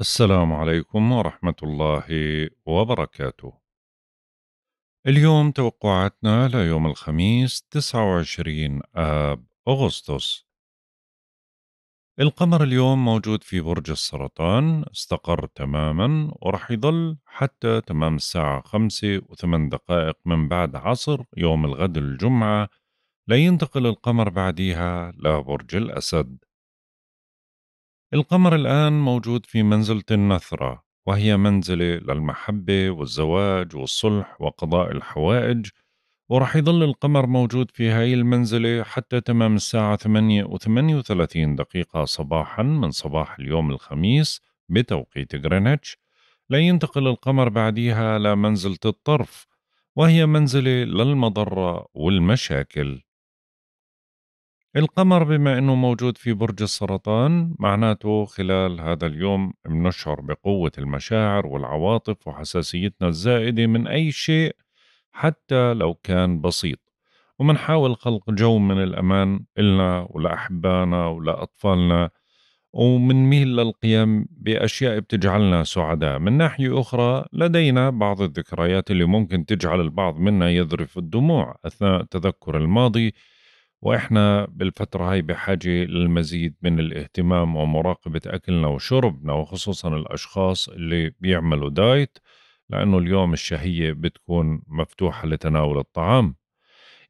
السلام عليكم ورحمة الله وبركاته. اليوم توقعاتنا ليوم الخميس 29 آب أغسطس. القمر اليوم موجود في برج السرطان استقر تماما ورح يضل حتى تمام الساعة خمسة وثمان دقائق من بعد عصر يوم الغد الجمعة لينتقل القمر بعديها لبرج الأسد القمر الآن موجود في منزلة النثرة وهي منزلة للمحبة والزواج والصلح وقضاء الحوائج ورح يظل القمر موجود في هاي المنزلة حتى تمام الساعة 8 38 دقيقة صباحا من صباح اليوم الخميس بتوقيت غرينتش لينتقل القمر بعديها لمنزلة الطرف وهي منزلة للمضرة والمشاكل القمر بما أنه موجود في برج السرطان معناته خلال هذا اليوم بنشعر بقوة المشاعر والعواطف وحساسيتنا الزائدة من أي شيء حتى لو كان بسيط ومنحاول خلق جو من الأمان إلنا ولأحبائنا ولأطفالنا ومنميل للقيام بأشياء بتجعلنا سعداء من ناحية أخرى لدينا بعض الذكريات اللي ممكن تجعل البعض منا يذرف الدموع أثناء تذكر الماضي واحنا بالفتره هاي بحاجه للمزيد من الاهتمام ومراقبه اكلنا وشربنا وخصوصا الاشخاص اللي بيعملوا دايت لانه اليوم الشهيه بتكون مفتوحه لتناول الطعام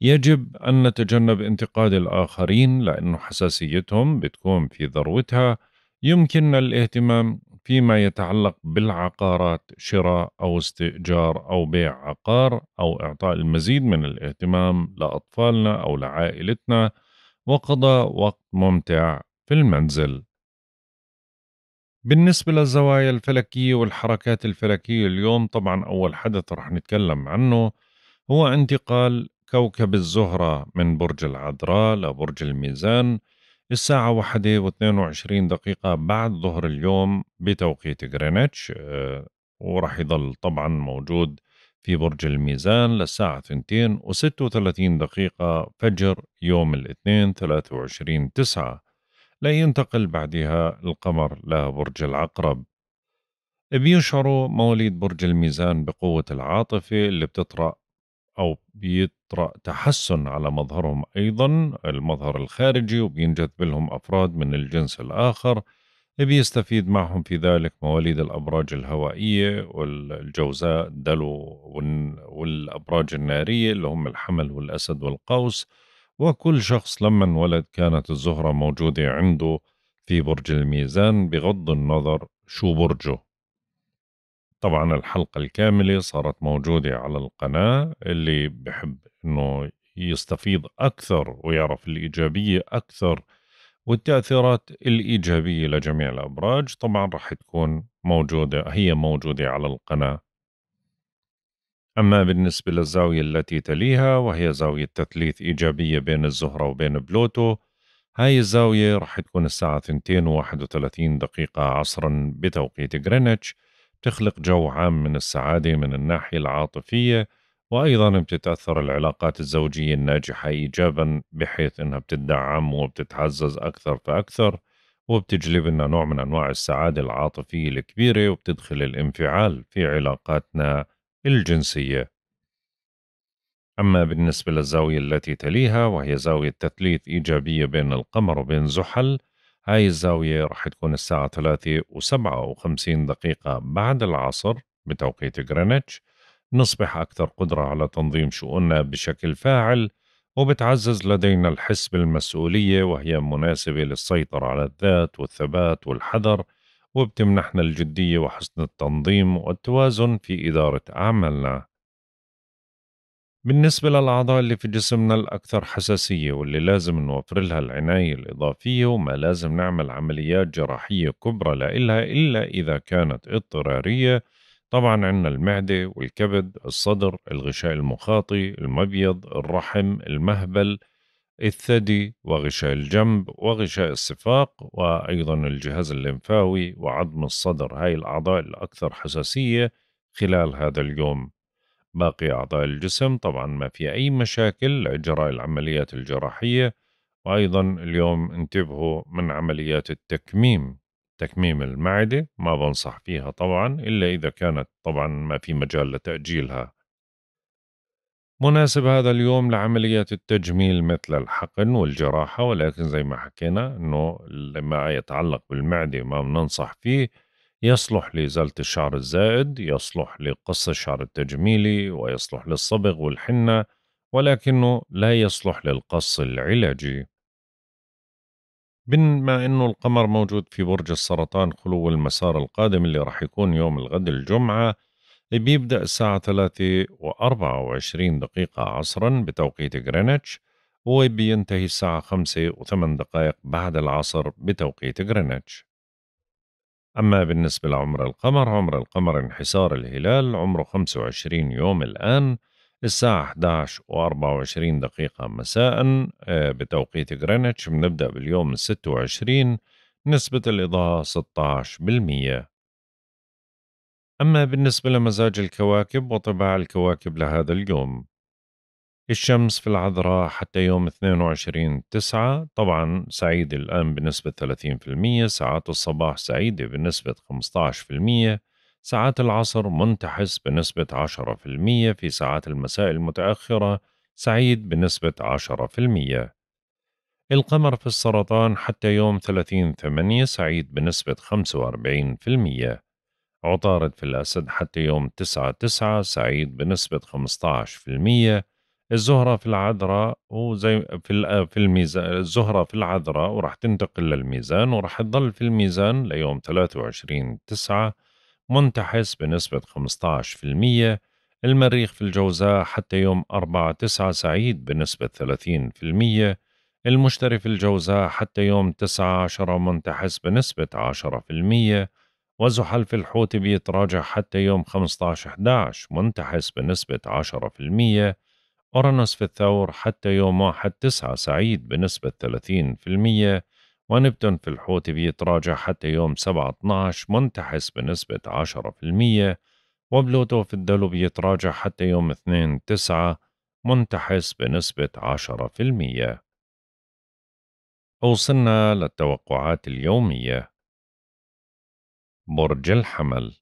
يجب ان نتجنب انتقاد الاخرين لانه حساسيتهم بتكون في ذروتها يمكننا الاهتمام فيما يتعلق بالعقارات شراء أو استئجار أو بيع عقار أو إعطاء المزيد من الاهتمام لأطفالنا أو لعائلتنا وقضاء وقت ممتع في المنزل. بالنسبة للزوايا الفلكية والحركات الفلكية اليوم طبعا أول حدث رح نتكلم عنه هو انتقال كوكب الزهرة من برج العذراء لبرج الميزان الساعة واحدة واثنين وعشرين دقيقة بعد ظهر اليوم بتوقيت غرينتش آه، وراح يضل طبعا موجود في برج الميزان للساعة ثنتين وستة وثلاثين دقيقة فجر يوم الاثنين ثلاثة وعشرين تسعة لينتقل بعدها القمر لبرج العقرب بيشعروا مواليد برج الميزان بقوة العاطفة اللي بتطرأ أو بيطرأ تحسن على مظهرهم أيضا المظهر الخارجي وبينجذب لهم أفراد من الجنس الآخر بيستفيد معهم في ذلك مواليد الأبراج الهوائية والجوزاء الدلو والأبراج النارية اللي هم الحمل والأسد والقوس وكل شخص لما انولد كانت الزهرة موجودة عنده في برج الميزان بغض النظر شو برجه طبعًا الحلقة الكاملة صارت موجودة على القناة، اللي بحب إنه يستفيض أكثر ويعرف الإيجابية أكثر والتأثيرات الإيجابية لجميع الأبراج، طبعًا رح تكون موجودة هي موجودة على القناة. أما بالنسبة للزاوية التي تليها وهي زاوية تثليث إيجابية بين الزهرة وبين بلوتو، هاي الزاوية رح تكون الساعة 2:31 دقيقة عصرًا بتوقيت غرينتش. تخلق جو عام من السعادة من الناحية العاطفية وأيضا بتتأثر العلاقات الزوجية الناجحة إيجابا بحيث أنها بتدعم وبتتعزز أكثر فأكثر وبتجلب لنا نوع من أنواع السعادة العاطفية الكبيرة وبتدخل الانفعال في علاقاتنا الجنسية أما بالنسبة للزاوية التي تليها وهي زاوية تثليث إيجابية بين القمر وبين زحل هاي الزاوية راح تكون الساعة 3 و57 دقيقة بعد العصر بتوقيت غرينتش نصبح أكثر قدرة على تنظيم شؤوننا بشكل فاعل وبتعزز لدينا الحس بالمسؤولية وهي مناسبة للسيطرة على الذات والثبات والحذر وبتمنحنا الجدية وحسن التنظيم والتوازن في إدارة أعمالنا بالنسبة للأعضاء اللي في جسمنا الأكثر حساسية واللي لازم نوفر لها العناية الإضافية وما لازم نعمل عمليات جراحية كبرى لإلها إلا إذا كانت اضطرارية طبعا عندنا المعدة والكبد الصدر الغشاء المخاطي المبيض الرحم المهبل الثدي وغشاء الجنب وغشاء الصفاق وأيضا الجهاز الليمفاوي وعظم الصدر هاي الأعضاء الأكثر حساسية خلال هذا اليوم باقي أعضاء الجسم طبعا ما في أي مشاكل لإجراء العمليات الجراحية وأيضا اليوم انتبهوا من عمليات التكميم تكميم المعدة ما بنصح فيها طبعا إلا إذا كانت طبعا ما في مجال لتأجيلها مناسب هذا اليوم لعمليات التجميل مثل الحقن والجراحة ولكن زي ما حكينا أنه ما يتعلق بالمعدة ما بننصح فيه يصلح لإزالة الشعر الزائد يصلح لقص الشعر التجميلي ويصلح للصبغ والحنة ولكنه لا يصلح للقص العلاجي بما أنه القمر موجود في برج السرطان خلو المسار القادم اللي راح يكون يوم الغد الجمعة بيبدأ الساعة 3 و24 دقيقة عصرا بتوقيت غرينتش وبينتهي الساعة 5 و8 دقائق بعد العصر بتوقيت غرينتش أما بالنسبة لعمر القمر عمر القمر انحسار الهلال عمره 25 يوم الآن الساعة 11 و 24 دقيقة مساء آه، بتوقيت غرينتش بنبدأ باليوم 26 نسبة الإضاءة 16% أما بالنسبة لمزاج الكواكب وطباع الكواكب لهذا اليوم الشمس في العذراء حتى يوم 22 تسعة طبعا سعيد الآن بنسبة 30% ساعات الصباح سعيدة بنسبة 15% ساعات العصر منتحس بنسبة 10% في ساعات المساء المتأخرة سعيد بنسبة 10% القمر في السرطان حتى يوم 30 8 سعيد بنسبة 45% عطارد في الأسد حتى يوم 9 9 سعيد بنسبة 15% الزهره في العذراء وزي في آه، في الميزان الزهره في العذراء وراح تنتقل للميزان وراح تضل في الميزان ليوم 23 9 منتحس بنسبه 15% المريخ في الجوزاء حتى يوم 4 9 سعيد بنسبه 30% المشتري في الجوزاء حتى يوم 9 10 منتحس بنسبة 10% وزحل في الحوت بيتراجع حتى يوم 15 11 منتحس بنسبة المية أورانوس في الثور حتى يوم واحد تسعة سعيد بنسبة ثلاثين في المية ونبتون في الحوت بيتراجع حتى يوم سبعة اتناش منتحس بنسبة عشرة في المية وبلوتو في الدلو بيتراجع حتى يوم اثنين تسعة منتحس بنسبة عشرة في المية أوصلنا للتوقعات اليومية برج الحمل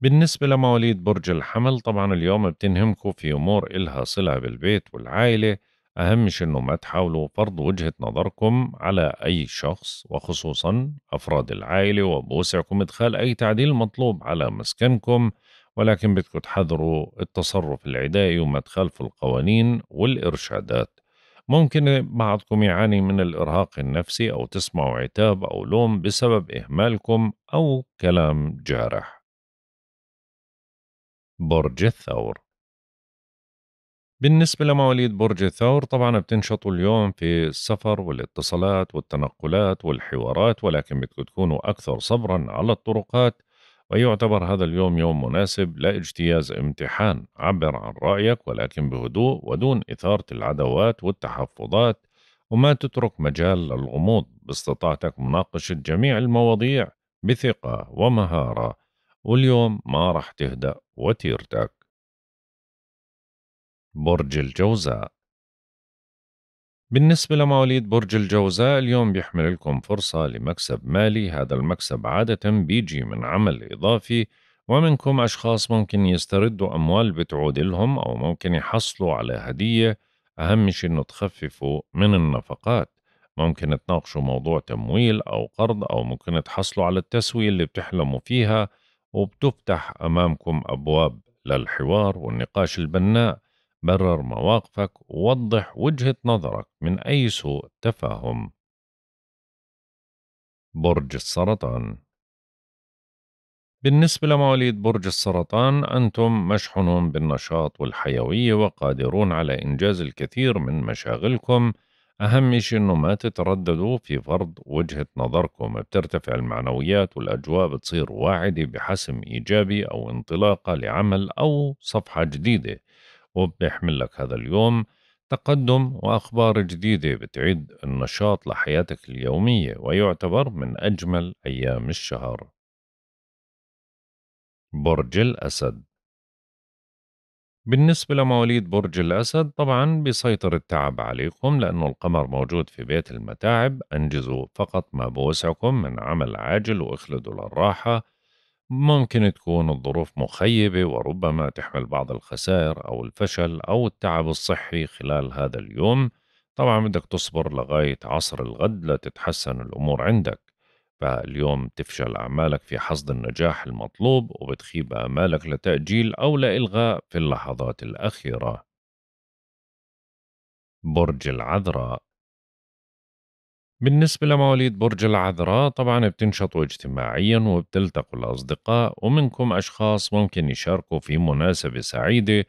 بالنسبة لمواليد برج الحمل طبعا اليوم بتنهمكم في أمور إلها صلة بالبيت والعائلة أهم شيء أنه ما تحاولوا فرض وجهة نظركم على أي شخص وخصوصا أفراد العائلة وبوسعكم إدخال أي تعديل مطلوب على مسكنكم ولكن بدكم تحذروا التصرف العدائي وما تخالفوا القوانين والإرشادات ممكن بعضكم يعاني من الإرهاق النفسي أو تسمعوا عتاب أو لوم بسبب إهمالكم أو كلام جارح برج الثور بالنسبة لمواليد برج الثور طبعا بتنشطوا اليوم في السفر والاتصالات والتنقلات والحوارات ولكن بدكم تكونوا أكثر صبرا على الطرقات ويعتبر هذا اليوم يوم مناسب لاجتياز امتحان عبر عن رأيك ولكن بهدوء ودون إثارة العداوات والتحفظات وما تترك مجال للغموض باستطاعتك مناقشة جميع المواضيع بثقة ومهارة واليوم ما راح تهدأ وتيرتك برج الجوزاء بالنسبة لمواليد برج الجوزاء اليوم بيحمل لكم فرصة لمكسب مالي هذا المكسب عادة بيجي من عمل إضافي ومنكم أشخاص ممكن يستردوا أموال بتعود لهم أو ممكن يحصلوا على هدية أهم شيء إنه تخففوا من النفقات ممكن تناقشوا موضوع تمويل أو قرض أو ممكن تحصلوا على التسوية اللي بتحلموا فيها وبتفتح أمامكم أبواب للحوار والنقاش البناء برر مواقفك ووضح وجهة نظرك من أي سوء تفاهم برج السرطان بالنسبة لمواليد برج السرطان أنتم مشحون بالنشاط والحيوية وقادرون على إنجاز الكثير من مشاغلكم أهم شيء إنه ما تترددوا في فرض وجهة نظركم بترتفع المعنويات والأجواء بتصير واعدة بحسم إيجابي أو انطلاقة لعمل أو صفحة جديدة وبيحمل لك هذا اليوم تقدم وأخبار جديدة بتعيد النشاط لحياتك اليومية ويعتبر من أجمل أيام الشهر برج الأسد بالنسبة لمواليد برج الأسد طبعا بيسيطر التعب عليكم لأنه القمر موجود في بيت المتاعب أنجزوا فقط ما بوسعكم من عمل عاجل واخلدوا للراحة ممكن تكون الظروف مخيبة وربما تحمل بعض الخسائر أو الفشل أو التعب الصحي خلال هذا اليوم طبعا بدك تصبر لغاية عصر الغد لتتحسن الأمور عندك فاليوم تفشل أعمالك في حصد النجاح المطلوب وبتخيب آمالك لتأجيل أو لإلغاء في اللحظات الأخيرة. برج العذراء بالنسبة لمواليد برج العذراء طبعا بتنشطوا اجتماعيا وبتلتقوا الأصدقاء ومنكم أشخاص ممكن يشاركوا في مناسبة سعيدة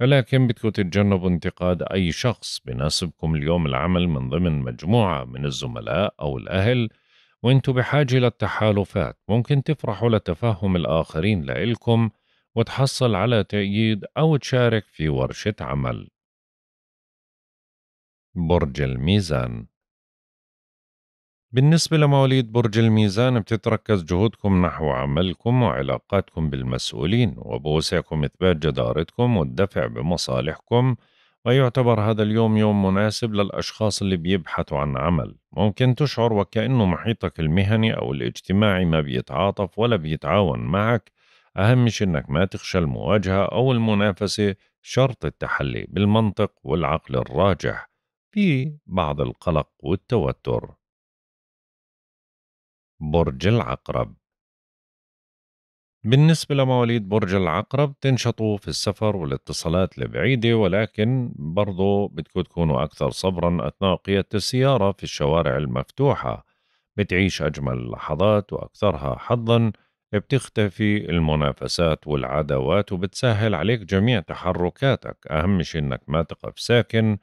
لكن بدكم تتجنبوا انتقاد أي شخص بناسبكم اليوم العمل من ضمن مجموعة من الزملاء أو الأهل وانتوا بحاجة للتحالفات ممكن تفرحوا لتفهم الآخرين لإلكم وتحصل على تأييد أو تشارك في ورشة عمل برج الميزان بالنسبة لمواليد برج الميزان بتتركز جهودكم نحو عملكم وعلاقاتكم بالمسؤولين وبوسعكم إثبات جدارتكم والدفع بمصالحكم ويعتبر هذا اليوم يوم مناسب للأشخاص اللي بيبحثوا عن عمل ممكن تشعر وكأنه محيطك المهني أو الاجتماعي ما بيتعاطف ولا بيتعاون معك أهم شيء إنك ما تخشى المواجهة أو المنافسة شرط التحلي بالمنطق والعقل الراجح في بعض القلق والتوتر برج العقرب بالنسبة لمواليد برج العقرب تنشطوا في السفر والاتصالات البعيدة ولكن برضو بدكم تكونوا أكثر صبرا أثناء قيادة السيارة في الشوارع المفتوحة بتعيش أجمل اللحظات وأكثرها حظا بتختفي المنافسات والعداوات وبتسهل عليك جميع تحركاتك أهم شيء أنك ما تقف ساكن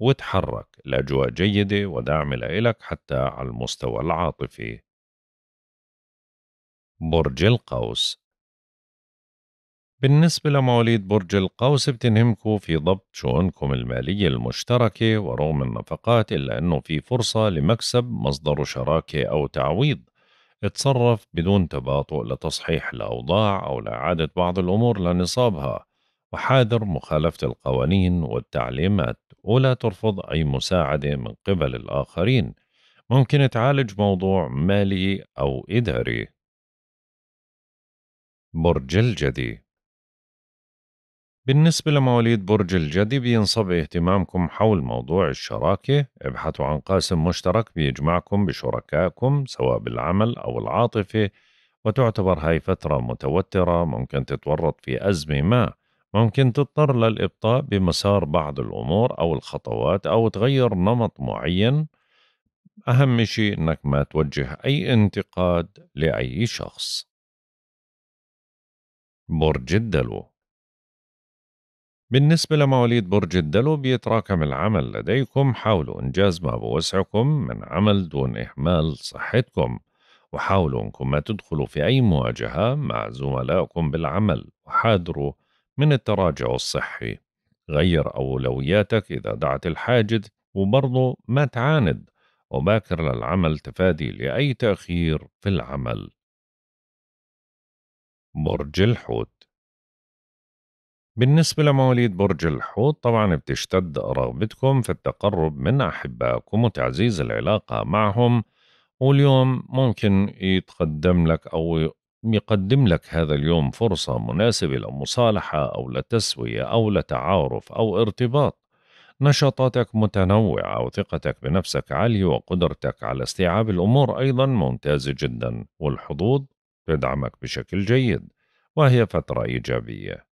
وتحرك الأجواء جيدة ودعم لإلك حتى على المستوى العاطفي برج القوس بالنسبة لمواليد برج القوس بتنهمكوا في ضبط شؤونكم المالية المشتركة ورغم النفقات إلا أنه في فرصة لمكسب مصدر شراكة أو تعويض اتصرف بدون تباطؤ لتصحيح الأوضاع أو لإعادة بعض الأمور لنصابها وحاذر مخالفة القوانين والتعليمات ولا ترفض أي مساعدة من قبل الآخرين ممكن تعالج موضوع مالي أو إداري برج الجدي بالنسبة لمواليد برج الجدي بينصب اهتمامكم حول موضوع الشراكة ابحثوا عن قاسم مشترك بيجمعكم بشركائكم سواء بالعمل أو العاطفة وتعتبر هاي فترة متوترة ممكن تتورط في أزمة ما ممكن تضطر للإبطاء بمسار بعض الأمور أو الخطوات أو تغير نمط معين أهم شيء أنك ما توجه أي انتقاد لأي شخص برج الدلو بالنسبة لمواليد برج الدلو بيتراكم العمل لديكم حاولوا إنجاز ما بوسعكم من عمل دون إهمال صحتكم وحاولوا أنكم ما تدخلوا في أي مواجهة مع زملائكم بالعمل وحاذروا من التراجع الصحي غير أولوياتك إذا دعت الحاجز وبرضه ما تعاند وباكر للعمل تفادي لأي تأخير في العمل برج الحوت بالنسبة لمواليد برج الحوت طبعا بتشتد رغبتكم في التقرب من أحبائكم وتعزيز العلاقة معهم واليوم ممكن يتقدم لك أو يقدم لك هذا اليوم فرصة مناسبة لمصالحة أو لتسوية أو لتعارف أو ارتباط نشاطاتك متنوعة وثقتك بنفسك عالية وقدرتك على استيعاب الأمور أيضا ممتازة جدا والحظوظ تدعمك بشكل جيد وهي فترة إيجابية